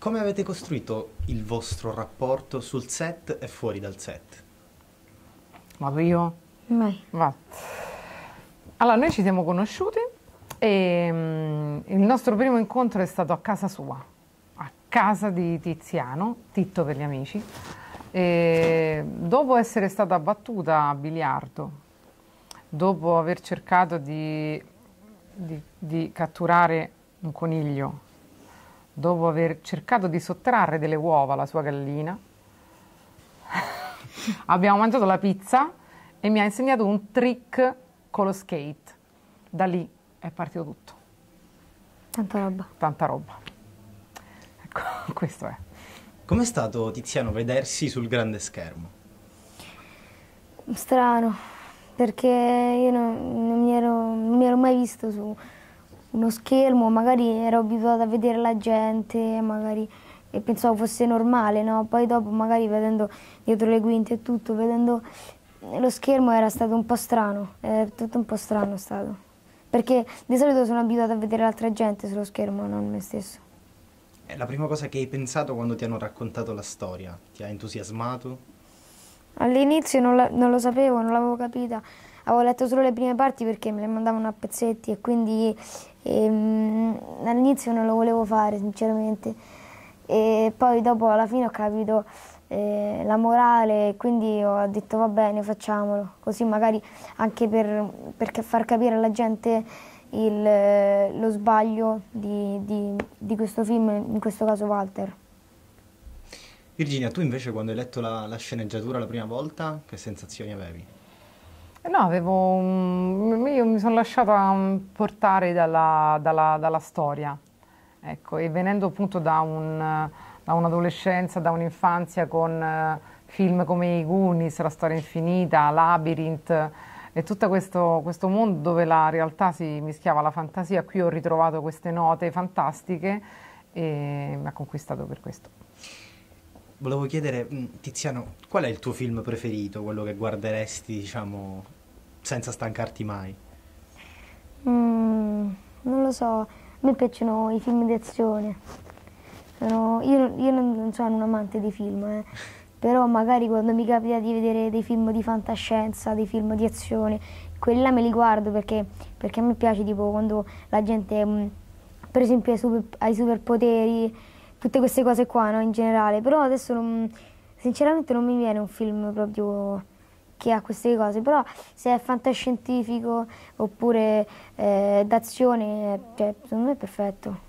Come avete costruito il vostro rapporto sul set e fuori dal set? Vado io? Vai. Va. Allora, noi ci siamo conosciuti e um, il nostro primo incontro è stato a casa sua, a casa di Tiziano, Titto per gli amici. E dopo essere stata battuta a biliardo, dopo aver cercato di, di, di catturare un coniglio dopo aver cercato di sottrarre delle uova alla sua gallina, abbiamo mangiato la pizza e mi ha insegnato un trick con lo skate. Da lì è partito tutto. Tanta roba. Tanta roba. Ecco, questo è. Com'è stato Tiziano vedersi sul grande schermo? Strano, perché io non, non, mi, ero, non mi ero mai visto su, uno schermo, magari ero abituata a vedere la gente, magari e pensavo fosse normale, no? Poi dopo magari vedendo dietro le quinte e tutto, vedendo lo schermo era stato un po' strano, è tutto un po' strano stato. Perché di solito sono abituata a vedere l'altra gente sullo schermo, non me stesso. È eh, la prima cosa che hai pensato quando ti hanno raccontato la storia? Ti ha entusiasmato? All'inizio non, non, lo sapevo, non l'avevo capita. Avevo letto solo le prime parti perché me le mandavano a pezzetti e quindi e, ehm, all'inizio non lo volevo fare sinceramente e poi dopo alla fine ho capito eh, la morale quindi ho detto va bene facciamolo così magari anche per, per far capire alla gente il, lo sbaglio di, di, di, questo film, in questo caso Walter. Virginia, tu invece quando hai letto la, la sceneggiatura la prima volta che sensazioni avevi? Eh, no, avevo un... io mi sono lasciata mm, portare dalla, dalla, dalla storia, ecco, e venendo appunto da, un, da un'adolescenza, da un'infanzia con eh, film come i Goonies, La storia infinita, Labyrinth e tutto questo, questo, mondo dove la realtà si mischiava alla fantasia, qui ho ritrovato queste note fantastiche e mi ha conquistato per questo volevo chiedere, mm, Tiziano, qual è il tuo film preferito, quello che guarderesti, diciamo, senza stancarti mai? Mm, non lo so, a me piacciono i film d'azione. No, io, io, non, sono un amante di film, eh. però magari quando mi capita di vedere dei film di fantascienza, dei film di azione, quelli là me li guardo perché, perché a me piace tipo quando la gente, mm, per esempio, ha i superpoteri tutte queste cose qua, no, in generale. Però adesso non, sinceramente non mi viene un film proprio che ha queste cose, però se è fantascientifico oppure eh, d'azione, cioè, secondo me è perfetto.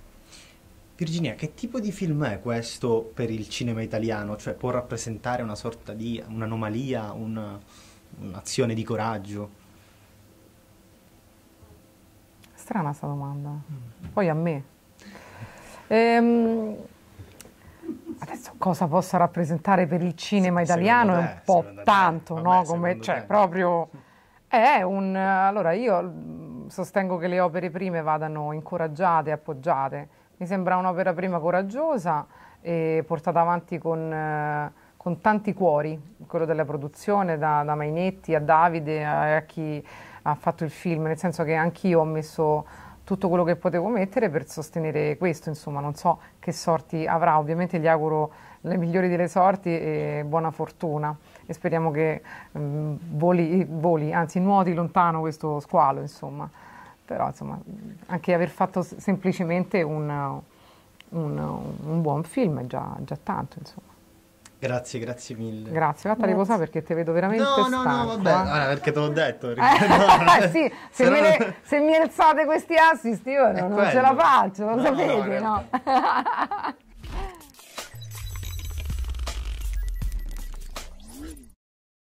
Virginia, che tipo di film è questo per il cinema italiano? Cioè può rappresentare una sorta di un'anomalia, una, un'azione di coraggio? Strana sta domanda. Mm. Poi a me. Ehm, cosa possa rappresentare per il cinema italiano secondo è un te, po' tanto, te, no? Come, cioè, proprio è un... Allora, io mm, sostengo che le opere prime vadano incoraggiate, appoggiate. Mi sembra un'opera prima coraggiosa e portata avanti con, eh, con tanti cuori, quello della produzione, da, da Mainetti a Davide, a, a chi ha fatto il film, nel senso che anch'io ho messo tutto quello che potevo mettere per sostenere questo, insomma non so che sorti avrà, ovviamente gli auguro le migliori delle sorti e buona fortuna e speriamo che mh, mm, voli, voli, anzi nuoti lontano questo squalo, insomma. Però insomma, anche aver fatto semplicemente un, un, un buon film è già, già tanto, insomma. Grazie, grazie mille. Grazie, fatta riposare perché ti vedo veramente no, No, no, vabbè, eh. allora, ah, perché te l'ho detto. Eh, no, eh, sì, se, no... se mi alzate questi assist io non, non ce la faccio, lo no, sapete, no?